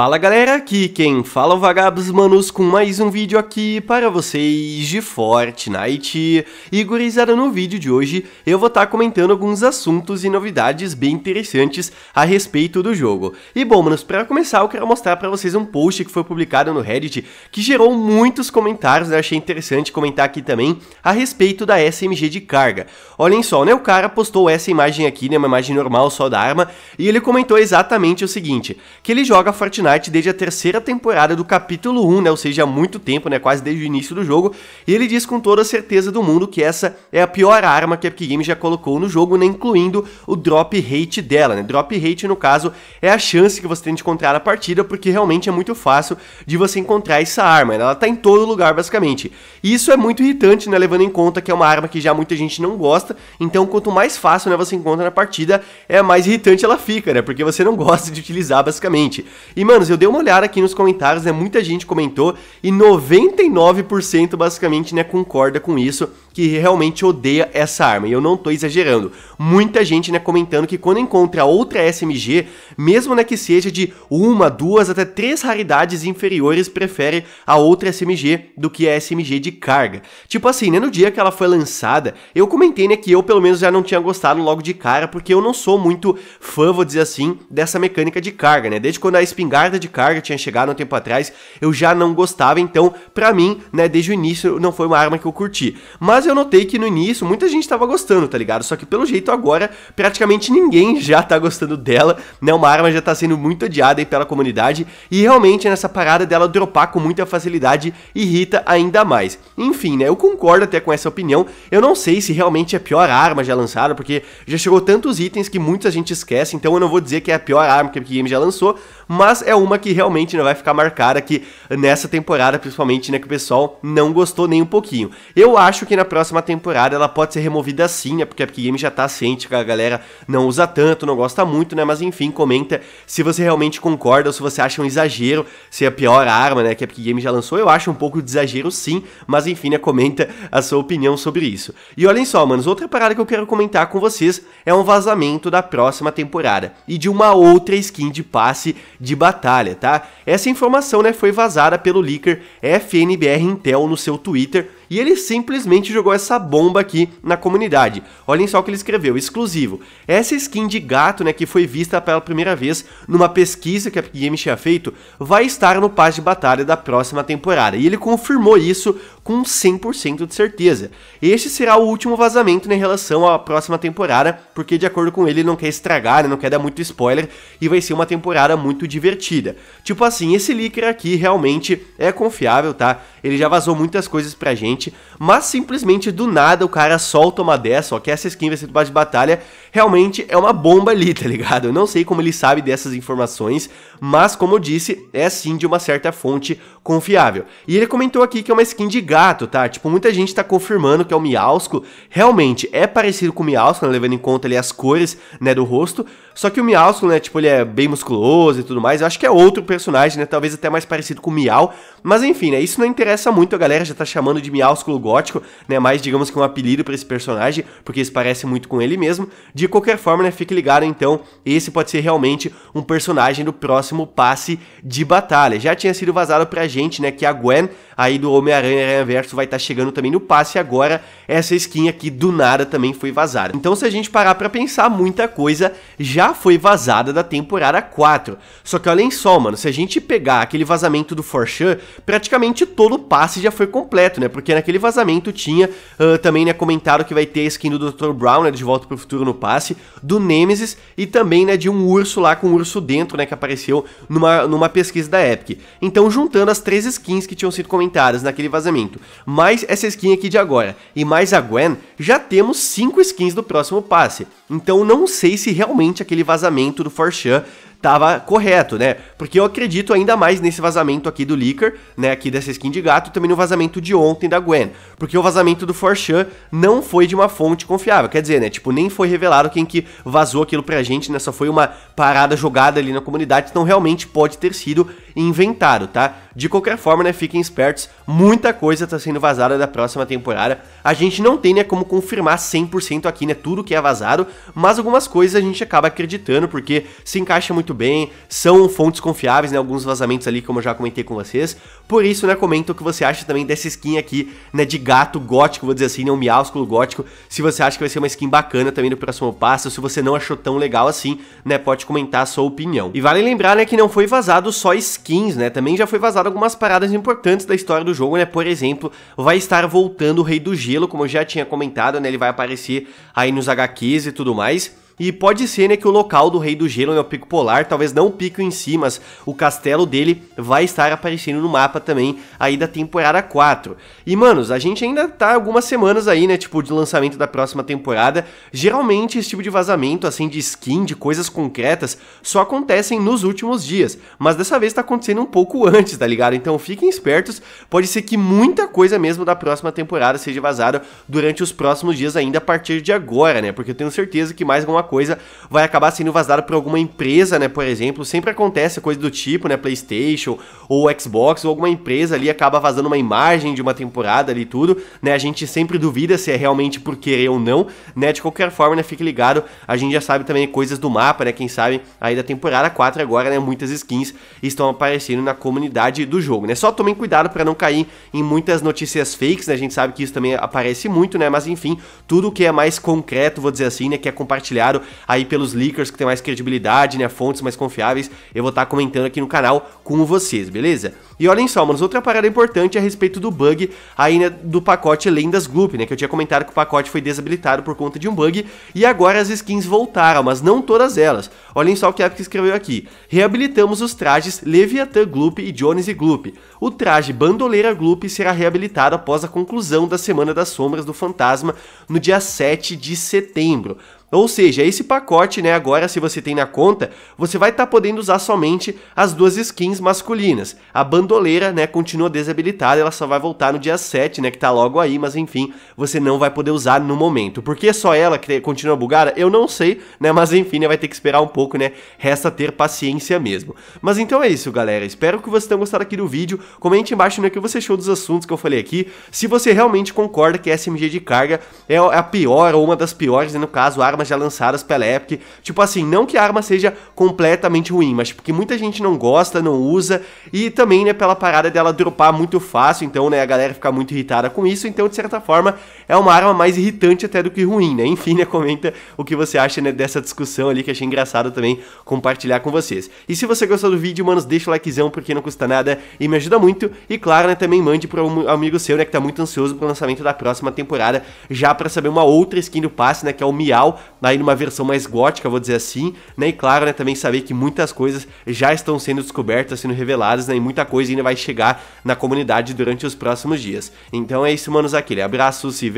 Fala galera, aqui quem fala é o Vagabos Manos com mais um vídeo aqui para vocês de Fortnite. E gurizada, no vídeo de hoje eu vou estar tá comentando alguns assuntos e novidades bem interessantes a respeito do jogo. E bom, manos, para começar eu quero mostrar para vocês um post que foi publicado no Reddit que gerou muitos comentários, né? achei interessante comentar aqui também a respeito da SMG de carga. Olhem só, né, o cara postou essa imagem aqui, né, uma imagem normal só da arma, e ele comentou exatamente o seguinte, que ele joga Fortnite Knight desde a terceira temporada do capítulo 1, né? Ou seja, há muito tempo, né? Quase desde o início do jogo. E ele diz com toda a certeza do mundo que essa é a pior arma que a Epic Games já colocou no jogo, né? Incluindo o drop rate dela, né? Drop rate, no caso, é a chance que você tem de encontrar na partida, porque realmente é muito fácil de você encontrar essa arma. Né? Ela tá em todo lugar, basicamente. E isso é muito irritante, né? Levando em conta que é uma arma que já muita gente não gosta. Então, quanto mais fácil né, você encontra na partida, é mais irritante ela fica, né? Porque você não gosta de utilizar, basicamente. E, mano, anos. Eu dei uma olhada aqui nos comentários, né? Muita gente comentou e 99% basicamente né, concorda com isso que realmente odeia essa arma. E eu não tô exagerando. Muita gente, né, comentando que quando encontra outra SMG, mesmo né, que seja de uma, duas, até três raridades inferiores, prefere a outra SMG do que a SMG de carga. Tipo assim, né, no dia que ela foi lançada, eu comentei, né, que eu pelo menos já não tinha gostado logo de cara, porque eu não sou muito fã, vou dizer assim, dessa mecânica de carga, né? Desde quando a espingarda de carga tinha chegado um tempo atrás, eu já não gostava, então, pra mim, né, desde o início não foi uma arma que eu curti. Mas eu notei que no início muita gente tava gostando, tá ligado? Só que pelo jeito agora praticamente ninguém já tá gostando dela, né? Uma arma já tá sendo muito odiada aí pela comunidade e realmente é nessa parada dela dropar com muita facilidade irrita ainda mais. Enfim, né? Eu concordo até com essa opinião. Eu não sei se realmente é a pior arma já lançada, porque já chegou tantos itens que muita gente esquece, então eu não vou dizer que é a pior arma que a Epic Games já lançou, mas é uma que realmente não né, vai ficar marcada aqui nessa temporada, principalmente, né, que o pessoal não gostou nem um pouquinho. Eu acho que na próxima temporada ela pode ser removida sim, né, porque a Epic Games já tá ciente que a galera não usa tanto, não gosta muito, né, mas enfim, comenta se você realmente concorda ou se você acha um exagero, se é a pior arma, né, que a Epic Games já lançou, eu acho um pouco de exagero sim, mas enfim, né, comenta a sua opinião sobre isso. E olhem só, manos, outra parada que eu quero comentar com vocês é um vazamento da próxima temporada e de uma outra skin de passe de batalha, tá? Essa informação né, foi vazada pelo leaker FNBR Intel no seu Twitter, e ele simplesmente jogou essa bomba aqui na comunidade. Olhem só o que ele escreveu, exclusivo. Essa skin de gato, né, que foi vista pela primeira vez numa pesquisa que a Game tinha feito, vai estar no passe de batalha da próxima temporada. E ele confirmou isso com 100% de certeza. Este será o último vazamento né, em relação à próxima temporada, porque de acordo com ele, ele não quer estragar, né, não quer dar muito spoiler e vai ser uma temporada muito divertida. Tipo assim, esse leaker aqui realmente é confiável, tá? Ele já vazou muitas coisas pra gente mas simplesmente do nada o cara solta uma dessa, ó, que essa skin vai ser do base de batalha, realmente é uma bomba ali, tá ligado? Eu não sei como ele sabe dessas informações, mas como eu disse, é sim de uma certa fonte confiável. E ele comentou aqui que é uma skin de gato, tá? Tipo, muita gente tá confirmando que é o Miausco. Realmente, é parecido com o Miausco, né? levando em conta ali as cores, né, do rosto. Só que o Miausco, né, tipo, ele é bem musculoso e tudo mais. Eu acho que é outro personagem, né, talvez até mais parecido com o Miau. Mas enfim, né, isso não interessa muito, a galera já tá chamando de Miausco gótico, né, mais digamos que um apelido para esse personagem, porque isso parece muito com ele mesmo. De qualquer forma, né, fique ligado então, esse pode ser realmente um personagem do próximo passe de batalha. Já tinha sido vazado pra gente gente, né, que a Gwen aí do Homem-Aranha Aranha Verso vai estar tá chegando também no passe agora. Essa skin aqui do nada também foi vazada. Então se a gente parar para pensar, muita coisa já foi vazada da temporada 4. Só que olhem só, mano, se a gente pegar aquele vazamento do Forchan, praticamente todo o passe já foi completo, né? Porque naquele vazamento tinha uh, também, né, comentado que vai ter a skin do Dr. Brown, né, de Volta pro Futuro no passe, do Nemesis e também, né, de um urso lá com um urso dentro, né, que apareceu numa, numa pesquisa da Epic. Então, juntando das três skins que tinham sido comentadas naquele vazamento, mais essa skin aqui de agora, e mais a Gwen, já temos cinco skins do próximo passe. Então não sei se realmente aquele vazamento do Forchan tava correto, né? Porque eu acredito ainda mais nesse vazamento aqui do Licker, né, aqui dessa skin de gato, e também no vazamento de ontem da Gwen, porque o vazamento do Forchan não foi de uma fonte confiável, quer dizer, né, tipo, nem foi revelado quem que vazou aquilo pra gente, né, só foi uma parada jogada ali na comunidade, então realmente pode ter sido inventado, tá? De qualquer forma, né, fiquem espertos, muita coisa tá sendo vazada da próxima temporada. A gente não tem, né, como confirmar 100% aqui, né, tudo que é vazado, mas algumas coisas a gente acaba acreditando porque se encaixa muito bem, são fontes confiáveis, né, alguns vazamentos ali, como eu já comentei com vocês. Por isso, né, comenta o que você acha também dessa skin aqui, né, de gato gótico, vou dizer assim, né, um miásculo gótico, se você acha que vai ser uma skin bacana também no próximo passo, se você não achou tão legal assim, né, pode comentar a sua opinião. E vale lembrar, né, que não foi vazado só skins, né, também já foi vazado algumas paradas importantes da história do jogo, né? Por exemplo, vai estar voltando o Rei do Gelo, como eu já tinha comentado, né? Ele vai aparecer aí nos HQs e tudo mais. E pode ser né, que o local do Rei do Gelo, né, o Pico Polar, talvez não o pico em si, mas o castelo dele vai estar aparecendo no mapa também aí da temporada 4. E, manos, a gente ainda tá algumas semanas aí, né, tipo, de lançamento da próxima temporada. Geralmente esse tipo de vazamento, assim, de skin, de coisas concretas, só acontecem nos últimos dias. Mas dessa vez tá acontecendo um pouco antes, tá ligado? Então fiquem espertos, pode ser que muita coisa mesmo da próxima temporada seja vazada durante os próximos dias ainda a partir de agora, né? Porque eu tenho certeza que mais alguma coisa vai acabar sendo vazado por alguma empresa, né? Por exemplo, sempre acontece coisa do tipo, né? PlayStation ou Xbox ou alguma empresa ali acaba vazando uma imagem de uma temporada ali tudo, né? A gente sempre duvida se é realmente por querer ou não, né? De qualquer forma, né? Fique ligado, a gente já sabe também coisas do mapa, né? Quem sabe aí da temporada 4 agora, né? Muitas skins estão aparecendo na comunidade do jogo, né? Só tomem cuidado para não cair em muitas notícias fakes, né? A gente sabe que isso também aparece muito, né? Mas enfim, tudo que é mais concreto, vou dizer assim, né? Que é compartilhado aí pelos leakers que tem mais credibilidade, né, fontes mais confiáveis, eu vou estar tá comentando aqui no canal com vocês, beleza? E olhem só, manos, outra parada importante é a respeito do bug aí né, do pacote Lendas Gloop, né, que eu tinha comentado que o pacote foi desabilitado por conta de um bug, e agora as skins voltaram, mas não todas elas. Olhem só o que a Epic escreveu aqui. Reabilitamos os trajes Leviathan Gloop e Jones e Gloop. O traje Bandoleira Gloop será reabilitado após a conclusão da Semana das Sombras do Fantasma no dia 7 de setembro. Ou seja, esse pacote, né, agora se você tem na conta, você vai estar tá podendo usar somente as duas skins masculinas. A bandoleira, né, continua desabilitada, ela só vai voltar no dia 7, né, que tá logo aí, mas enfim, você não vai poder usar no momento. Por que só ela que continua bugada? Eu não sei, né, mas enfim, né, vai ter que esperar um pouco, né, resta ter paciência mesmo. Mas então é isso, galera, espero que vocês tenham gostado aqui do vídeo, comente embaixo, né, o que você achou dos assuntos que eu falei aqui, se você realmente concorda que SMG de carga é, é a pior ou uma das piores, né, no caso, arma armas já lançadas pela Epic. Tipo assim, não que a arma seja completamente ruim, mas porque tipo, muita gente não gosta, não usa, e também, né, pela parada dela dropar muito fácil, então, né, a galera fica muito irritada com isso, então, de certa forma, é uma arma mais irritante até do que ruim, né? Enfim, né, comenta o que você acha né, dessa discussão ali, que achei engraçado também compartilhar com vocês. E se você gostou do vídeo, manos, deixa o likezão, porque não custa nada e me ajuda muito. E claro, né, também mande para um amigo seu, né, que tá muito ansioso pro lançamento da próxima temporada, já para saber uma outra skin do passe, né, que é o Miau, aí numa versão mais gótica, vou dizer assim, né? E claro, né, também saber que muitas coisas já estão sendo descobertas, sendo reveladas, né? E muita coisa ainda vai chegar na comunidade durante os próximos dias. Então é isso, manos, aquele abraço, se vê